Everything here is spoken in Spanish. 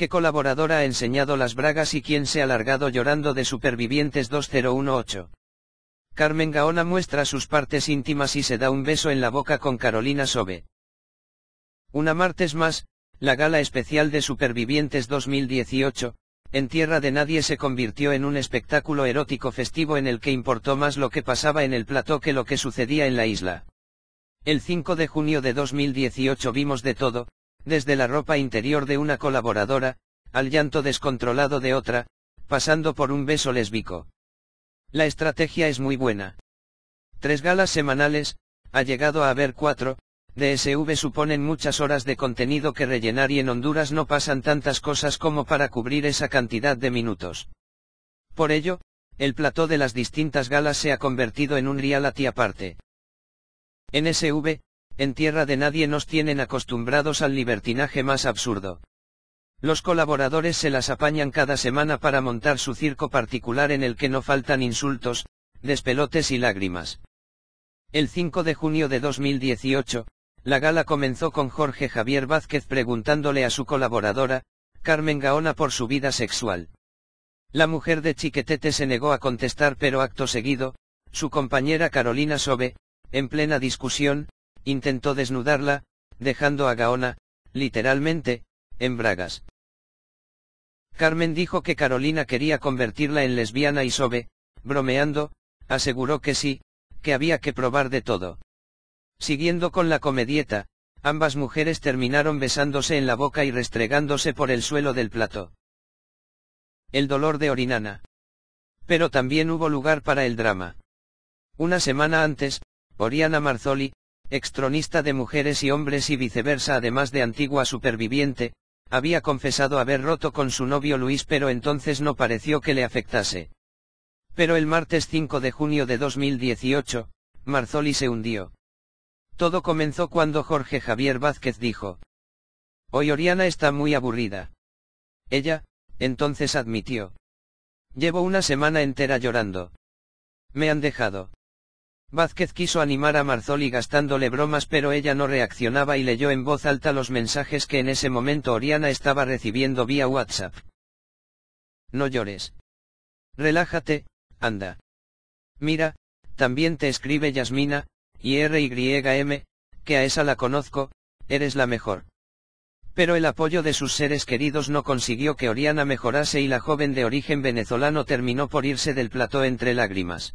qué colaboradora ha enseñado las bragas y quién se ha largado llorando de Supervivientes 2018. Carmen Gaona muestra sus partes íntimas y se da un beso en la boca con Carolina Sobe. Una martes más, la gala especial de Supervivientes 2018, en Tierra de Nadie se convirtió en un espectáculo erótico festivo en el que importó más lo que pasaba en el plató que lo que sucedía en la isla. El 5 de junio de 2018 vimos de todo, desde la ropa interior de una colaboradora, al llanto descontrolado de otra, pasando por un beso lésbico. La estrategia es muy buena. Tres galas semanales, ha llegado a haber cuatro, de SV suponen muchas horas de contenido que rellenar y en Honduras no pasan tantas cosas como para cubrir esa cantidad de minutos. Por ello, el plató de las distintas galas se ha convertido en un reality aparte. En SV, en tierra de nadie nos tienen acostumbrados al libertinaje más absurdo. Los colaboradores se las apañan cada semana para montar su circo particular en el que no faltan insultos, despelotes y lágrimas. El 5 de junio de 2018, la gala comenzó con Jorge Javier Vázquez preguntándole a su colaboradora, Carmen Gaona por su vida sexual. La mujer de Chiquetete se negó a contestar pero acto seguido, su compañera Carolina Sobe, en plena discusión, intentó desnudarla, dejando a Gaona, literalmente, en bragas. Carmen dijo que Carolina quería convertirla en lesbiana y sobe, bromeando, aseguró que sí, que había que probar de todo. Siguiendo con la comedieta, ambas mujeres terminaron besándose en la boca y restregándose por el suelo del plato. El dolor de Orinana. Pero también hubo lugar para el drama. Una semana antes, Oriana Marzoli, extronista de mujeres y hombres y viceversa, además de antigua superviviente, había confesado haber roto con su novio Luis pero entonces no pareció que le afectase. Pero el martes 5 de junio de 2018, Marzoli se hundió. Todo comenzó cuando Jorge Javier Vázquez dijo. Hoy Oriana está muy aburrida. Ella, entonces admitió. Llevo una semana entera llorando. Me han dejado. Vázquez quiso animar a Marzoli gastándole bromas pero ella no reaccionaba y leyó en voz alta los mensajes que en ese momento Oriana estaba recibiendo vía WhatsApp. No llores. Relájate, anda. Mira, también te escribe Yasmina, y RYM, que a esa la conozco, eres la mejor. Pero el apoyo de sus seres queridos no consiguió que Oriana mejorase y la joven de origen venezolano terminó por irse del plató entre lágrimas.